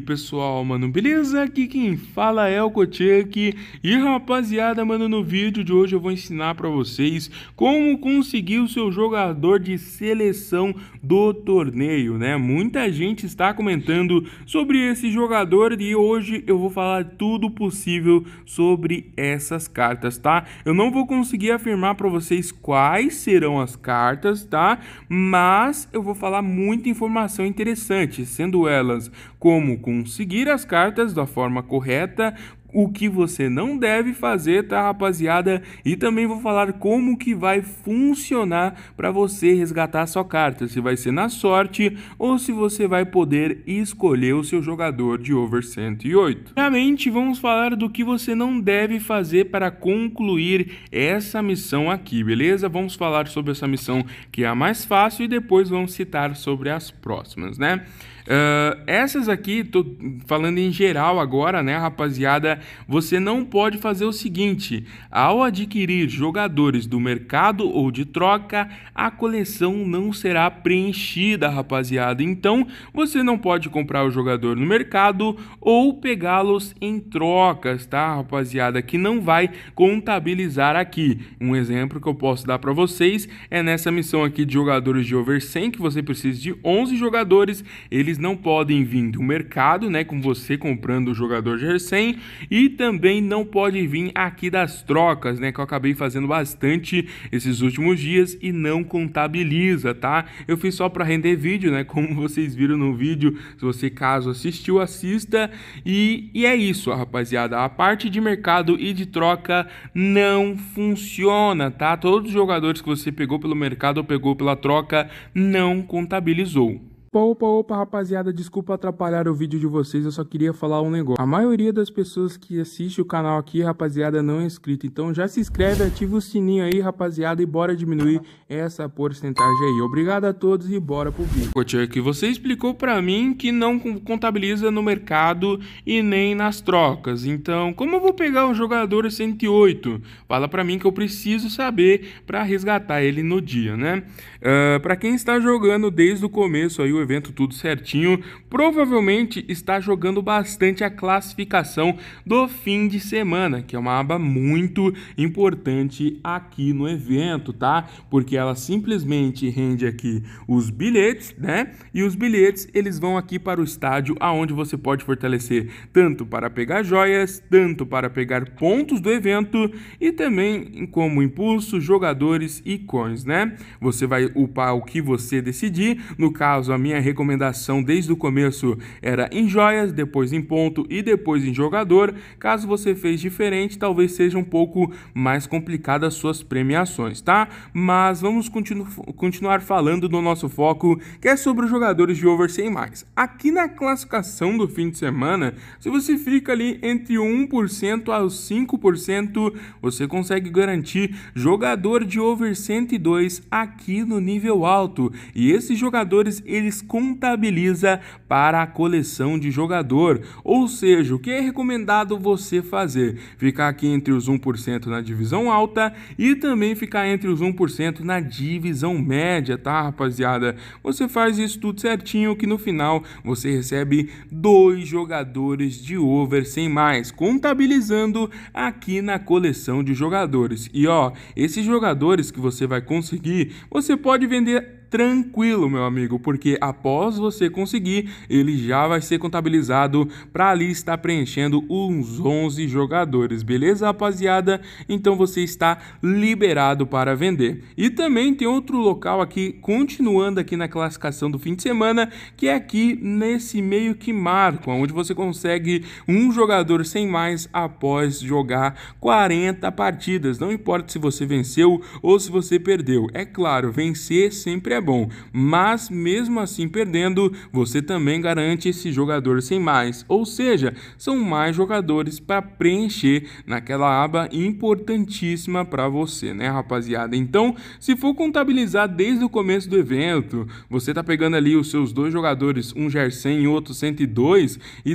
pessoal, mano? Beleza? Aqui quem fala é o Kotchek E rapaziada, mano, no vídeo de hoje eu vou ensinar para vocês como conseguir o seu jogador de seleção do torneio, né? Muita gente está comentando sobre esse jogador e hoje eu vou falar tudo possível sobre essas cartas, tá? Eu não vou conseguir afirmar para vocês quais serão as cartas, tá? Mas eu vou falar muita informação interessante, sendo elas como conseguir as cartas da forma correta, o que você não deve fazer, tá, rapaziada? E também vou falar como que vai funcionar para você resgatar sua carta, se vai ser na sorte ou se você vai poder escolher o seu jogador de over 108. Primeiramente, vamos falar do que você não deve fazer para concluir essa missão aqui, beleza? Vamos falar sobre essa missão que é a mais fácil e depois vamos citar sobre as próximas, né? Uh, essas aqui, tô falando em geral agora, né, rapaziada? Você não pode fazer o seguinte: ao adquirir jogadores do mercado ou de troca, a coleção não será preenchida, rapaziada. Então, você não pode comprar o jogador no mercado ou pegá-los em trocas, tá, rapaziada? Que não vai contabilizar aqui. Um exemplo que eu posso dar para vocês é nessa missão aqui de jogadores de over 100 que você precisa de 11 jogadores, eles eles não podem vir do mercado, né, com você comprando o jogador de recém, e também não pode vir aqui das trocas, né, que eu acabei fazendo bastante esses últimos dias e não contabiliza, tá? Eu fiz só para render vídeo, né, como vocês viram no vídeo, se você caso assistiu, assista, e, e é isso, rapaziada, a parte de mercado e de troca não funciona, tá? Todos os jogadores que você pegou pelo mercado ou pegou pela troca não contabilizou. Opa, opa, opa, rapaziada, desculpa atrapalhar o vídeo de vocês, eu só queria falar um negócio. A maioria das pessoas que assiste o canal aqui, rapaziada, não é inscrito, então já se inscreve, ativa o sininho aí, rapaziada, e bora diminuir essa porcentagem aí. Obrigado a todos e bora pro vídeo. que você explicou pra mim que não contabiliza no mercado e nem nas trocas, então como eu vou pegar o jogador 108? Fala pra mim que eu preciso saber pra resgatar ele no dia, né? Uh, pra quem está jogando desde o começo aí, o evento tudo certinho, provavelmente está jogando bastante a classificação do fim de semana, que é uma aba muito importante aqui no evento, tá? Porque ela simplesmente rende aqui os bilhetes, né? E os bilhetes, eles vão aqui para o estádio aonde você pode fortalecer tanto para pegar joias, tanto para pegar pontos do evento e também como impulso, jogadores e coins, né? Você vai upar o que você decidir, no caso a minha minha recomendação desde o começo era em joias, depois em ponto e depois em jogador. Caso você fez diferente, talvez seja um pouco mais complicada as suas premiações, tá? Mas vamos continu continuar falando do nosso foco, que é sobre os jogadores de over 100 mais. Aqui na classificação do fim de semana, se você fica ali entre 1% aos 5%, você consegue garantir jogador de over 102 aqui no nível alto. E esses jogadores, eles descontabiliza para a coleção de jogador. Ou seja, o que é recomendado você fazer? Ficar aqui entre os 1% na divisão alta e também ficar entre os 1% na divisão média, tá, rapaziada? Você faz isso tudo certinho que no final você recebe dois jogadores de over sem mais, contabilizando aqui na coleção de jogadores. E ó, esses jogadores que você vai conseguir, você pode vender tranquilo, meu amigo, porque após você conseguir, ele já vai ser contabilizado para ali estar preenchendo uns 11 jogadores, beleza, rapaziada? Então você está liberado para vender. E também tem outro local aqui, continuando aqui na classificação do fim de semana, que é aqui nesse meio que marco, onde você consegue um jogador sem mais após jogar 40 partidas. Não importa se você venceu ou se você perdeu. É claro, vencer sempre é é bom, mas mesmo assim perdendo, você também garante esse jogador sem mais. Ou seja, são mais jogadores para preencher naquela aba importantíssima para você, né, rapaziada? Então, se for contabilizar desde o começo do evento, você tá pegando ali os seus dois jogadores, um Gersen e outro 102, e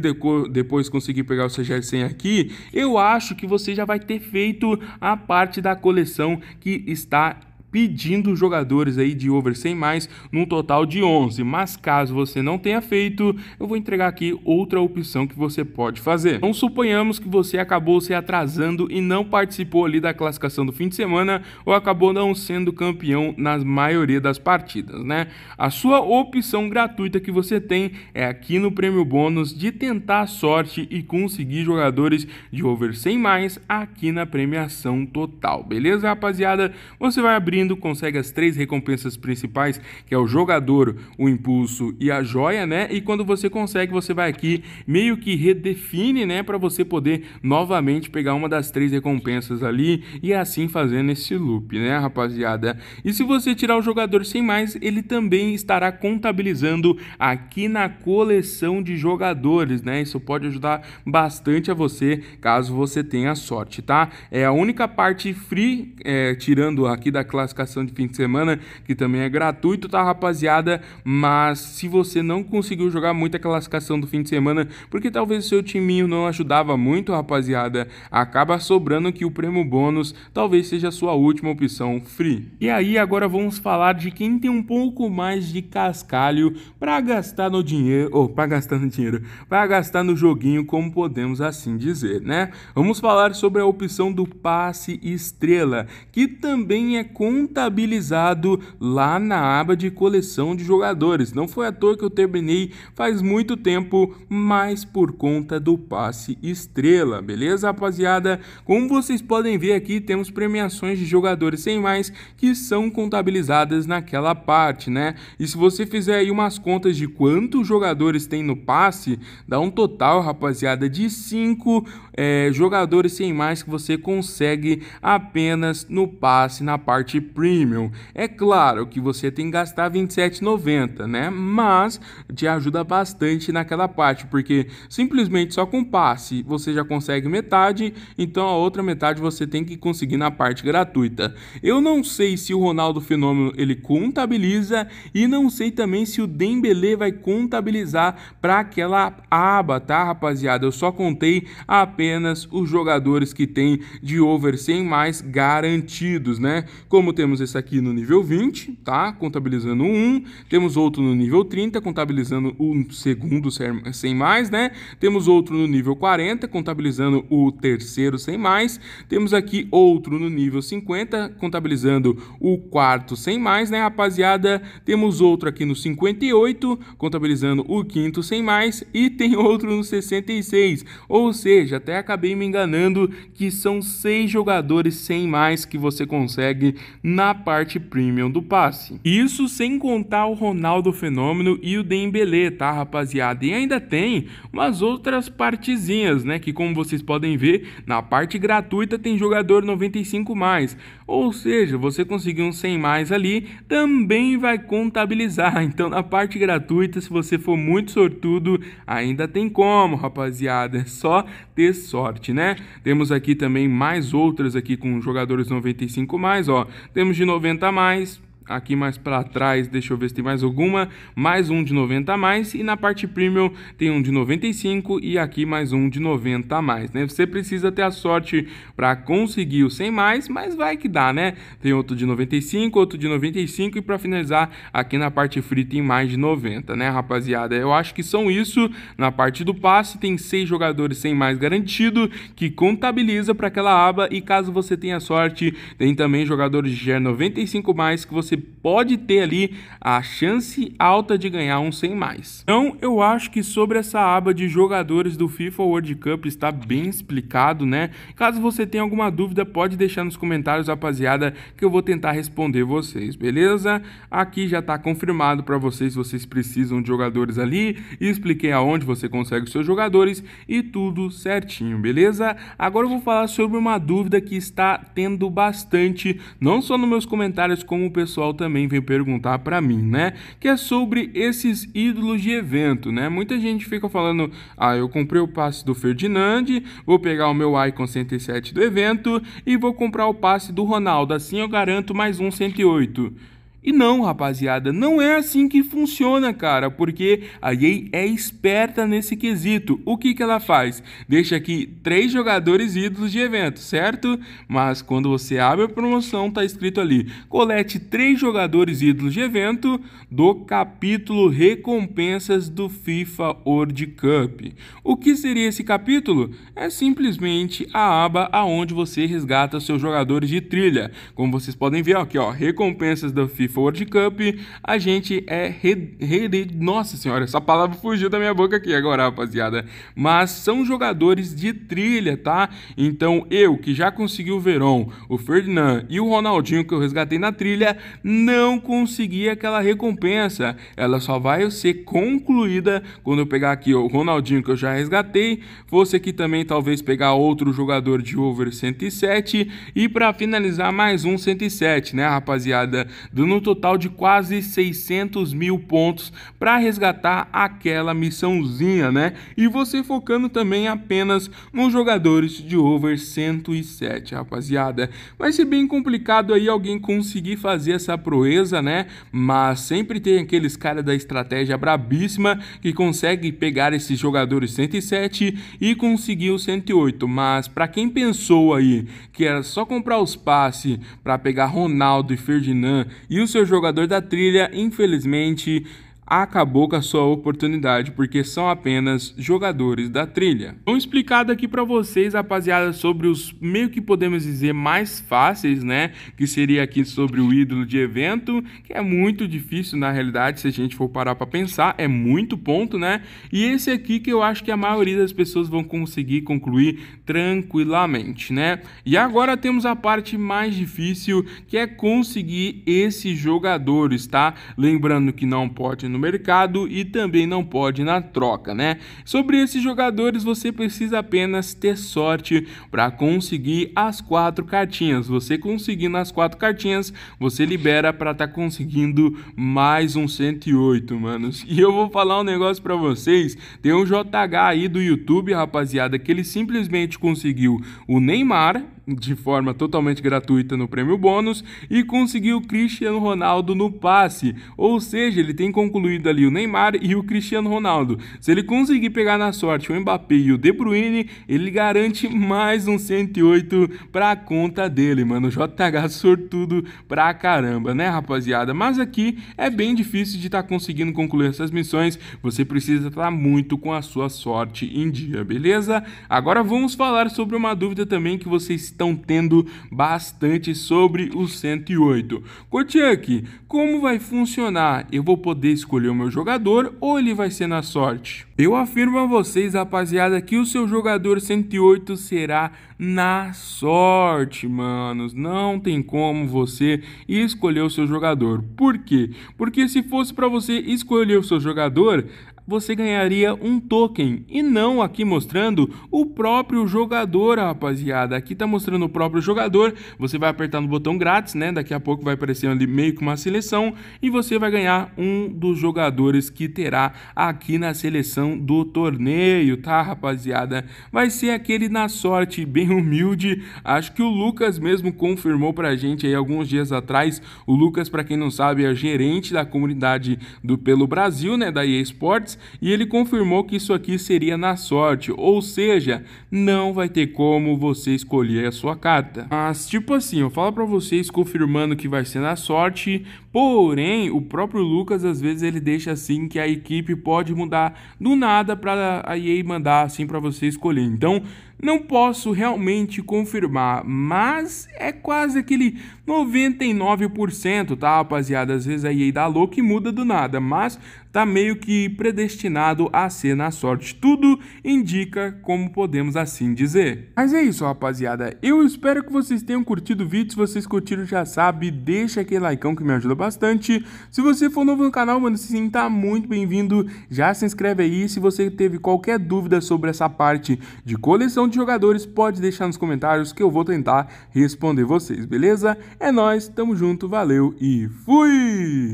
depois conseguir pegar o seu Gersen aqui, eu acho que você já vai ter feito a parte da coleção que está pedindo jogadores aí de over 100 mais, num total de 11. Mas caso você não tenha feito, eu vou entregar aqui outra opção que você pode fazer. Então suponhamos que você acabou se atrasando e não participou ali da classificação do fim de semana ou acabou não sendo campeão na maioria das partidas, né? A sua opção gratuita que você tem é aqui no prêmio bônus de tentar a sorte e conseguir jogadores de over 100 mais aqui na premiação total, beleza, rapaziada? Você vai abrir consegue as três recompensas principais, que é o jogador, o impulso e a joia, né? E quando você consegue, você vai aqui meio que redefine, né, para você poder novamente pegar uma das três recompensas ali e assim fazendo esse loop, né, rapaziada? E se você tirar o jogador sem mais, ele também estará contabilizando aqui na coleção de jogadores, né? Isso pode ajudar bastante a você, caso você tenha sorte, tá? É a única parte free, é, tirando aqui da classe classificação de fim de semana, que também é gratuito, tá, rapaziada? Mas se você não conseguiu jogar muito classificação do fim de semana, porque talvez o seu timinho não ajudava muito, rapaziada, acaba sobrando que o prêmio bônus talvez seja a sua última opção free. E aí, agora vamos falar de quem tem um pouco mais de cascalho para gastar no dinheiro, ou para gastar no dinheiro, para gastar no joguinho, como podemos assim dizer, né? Vamos falar sobre a opção do passe estrela, que também é com contabilizado lá na aba de coleção de jogadores. Não foi à toa que eu terminei faz muito tempo, mas por conta do passe estrela, beleza, rapaziada? Como vocês podem ver aqui, temos premiações de jogadores sem mais que são contabilizadas naquela parte, né? E se você fizer aí umas contas de quantos jogadores tem no passe, dá um total, rapaziada, de 5 é, eh, jogadores sem mais que você consegue apenas no passe na parte Premium. É claro que você tem que gastar 27,90, né? Mas te ajuda bastante naquela parte, porque simplesmente só com passe você já consegue metade, então a outra metade você tem que conseguir na parte gratuita. Eu não sei se o Ronaldo Fenômeno ele contabiliza e não sei também se o Dembele vai contabilizar para aquela aba, tá, rapaziada? Eu só contei apenas os jogadores que tem de over 100 mais garantidos, né? Como temos esse aqui no nível 20, tá? Contabilizando um temos outro no nível 30, contabilizando o segundo sem mais, né? Temos outro no nível 40, contabilizando o terceiro sem mais. Temos aqui outro no nível 50, contabilizando o quarto sem mais, né, rapaziada? Temos outro aqui no 58, contabilizando o quinto sem mais e tem outro no 66. Ou seja, até acabei me enganando que são seis jogadores sem mais que você consegue na parte premium do passe. Isso sem contar o Ronaldo Fenômeno e o Dembele, tá, rapaziada? E ainda tem umas outras partezinhas, né? Que como vocês podem ver, na parte gratuita tem jogador 95 mais. Ou seja, você conseguir um 100 mais ali, também vai contabilizar. Então, na parte gratuita, se você for muito sortudo, ainda tem como, rapaziada. É só ter sorte, né? Temos aqui também mais outras aqui com jogadores 95 mais, ó. Temos de 90 a mais, aqui mais para trás, deixa eu ver se tem mais alguma, mais um de 90 a mais e na parte premium tem um de 95 e aqui mais um de 90 a mais, né? Você precisa ter a sorte para conseguir o 100 mais, mas vai que dá, né? Tem outro de 95, outro de 95 e para finalizar aqui na parte free tem mais de 90, né, rapaziada? Eu acho que são isso na parte do passe, tem seis jogadores sem mais garantido que contabiliza para aquela aba e caso você tenha sorte, tem também jogadores de 95 mais que você você pode ter ali a chance alta de ganhar um 100 mais. Então, eu acho que sobre essa aba de jogadores do FIFA World Cup está bem explicado, né? Caso você tenha alguma dúvida, pode deixar nos comentários, rapaziada, que eu vou tentar responder vocês, beleza? Aqui já está confirmado para vocês, vocês precisam de jogadores ali, expliquei aonde você consegue os seus jogadores e tudo certinho, beleza? Agora eu vou falar sobre uma dúvida que está tendo bastante, não só nos meus comentários, como o pessoal pessoal também vem perguntar para mim, né? Que é sobre esses ídolos de evento, né? Muita gente fica falando: ah, eu comprei o passe do Ferdinand, vou pegar o meu Icon 107 do evento e vou comprar o passe do Ronaldo. Assim eu garanto mais um 108. E não, rapaziada, não é assim que funciona, cara, porque a EA é esperta nesse quesito. O que, que ela faz? Deixa aqui três jogadores ídolos de evento, certo? Mas quando você abre a promoção, tá escrito ali: colete três jogadores ídolos de evento do capítulo Recompensas do FIFA World Cup. O que seria esse capítulo? É simplesmente a aba aonde você resgata seus jogadores de trilha. Como vocês podem ver aqui, ó, recompensas do FIFA Ford Cup, a gente é re, re, nossa senhora, essa palavra fugiu da minha boca aqui agora, rapaziada. Mas são jogadores de trilha, tá? Então eu que já consegui o Verón, o Ferdinand e o Ronaldinho que eu resgatei na trilha, não consegui aquela recompensa. Ela só vai ser concluída quando eu pegar aqui o Ronaldinho que eu já resgatei, você que também talvez pegar outro jogador de over 107 e para finalizar mais um 107, né, rapaziada? Dando total de quase 600 mil pontos para resgatar aquela missãozinha, né? E você focando também apenas nos jogadores de over 107, rapaziada. Vai ser bem complicado aí alguém conseguir fazer essa proeza, né? Mas sempre tem aqueles caras da estratégia brabíssima que consegue pegar esses jogadores 107 e conseguir o 108. Mas para quem pensou aí que era só comprar os passe para pegar Ronaldo e Ferdinand e os seu jogador da trilha, infelizmente, acabou com a sua oportunidade porque são apenas jogadores da trilha. Vou explicar aqui para vocês, rapaziada, sobre os meio que podemos dizer mais fáceis, né? Que seria aqui sobre o ídolo de evento, que é muito difícil na realidade, se a gente for parar para pensar, é muito ponto, né? E esse aqui que eu acho que a maioria das pessoas vão conseguir concluir tranquilamente, né? E agora temos a parte mais difícil, que é conseguir esses jogadores, tá? Lembrando que não pode no mercado e também não pode na troca, né? Sobre esses jogadores, você precisa apenas ter sorte para conseguir as quatro cartinhas. Você conseguindo as quatro cartinhas, você libera para estar tá conseguindo mais um 108, manos. E eu vou falar um negócio para vocês. Tem um JH aí do YouTube, rapaziada, que ele simplesmente conseguiu o Neymar, de forma totalmente gratuita no prêmio bônus e conseguiu Cristiano Ronaldo no passe. Ou seja, ele tem concluído ali o Neymar e o Cristiano Ronaldo. Se ele conseguir pegar na sorte o Mbappé e o De Bruyne, ele garante mais um 108 pra conta dele, mano. O JH sortudo pra caramba, né, rapaziada? Mas aqui é bem difícil de estar tá conseguindo concluir essas missões. Você precisa estar tá muito com a sua sorte em dia, beleza? Agora vamos falar sobre uma dúvida também que vocês estão tendo bastante sobre o 108. Kotiak, como vai funcionar? Eu vou poder escolher o meu jogador ou ele vai ser na sorte? Eu afirmo a vocês, rapaziada, que o seu jogador 108 será na sorte, manos. Não tem como você escolher o seu jogador. Por quê? Porque se fosse para você escolher o seu jogador, você ganharia um token e não aqui mostrando o próprio jogador, rapaziada. Aqui tá mostrando o próprio jogador, você vai apertar no botão grátis, né? Daqui a pouco vai aparecer ali meio que uma seleção e você vai ganhar um dos jogadores que terá aqui na seleção do torneio, tá, rapaziada? Vai ser aquele na sorte, bem humilde. Acho que o Lucas mesmo confirmou pra gente aí alguns dias atrás. O Lucas, para quem não sabe, é gerente da comunidade do Pelo Brasil, né, da EA Sports e ele confirmou que isso aqui seria na sorte, ou seja, não vai ter como você escolher a sua carta. Mas tipo assim, eu falo para vocês confirmando que vai ser na sorte, porém o próprio Lucas às vezes ele deixa assim que a equipe pode mudar do nada para a EA mandar assim para você escolher. Então, não posso realmente confirmar, mas é quase aquele 99%, tá, rapaziada? Às vezes aí dá louco e muda do nada, mas tá meio que predestinado a ser na sorte. Tudo indica, como podemos assim dizer. Mas é isso, rapaziada. Eu espero que vocês tenham curtido o vídeo. Se vocês curtiram, já sabe, deixa aquele likeão que me ajuda bastante. Se você for novo no canal, mano, se sinta tá muito bem-vindo. Já se inscreve aí. Se você teve qualquer dúvida sobre essa parte de coleção de de jogadores, pode deixar nos comentários que eu vou tentar responder vocês, beleza? É nós, tamo junto, valeu e fui!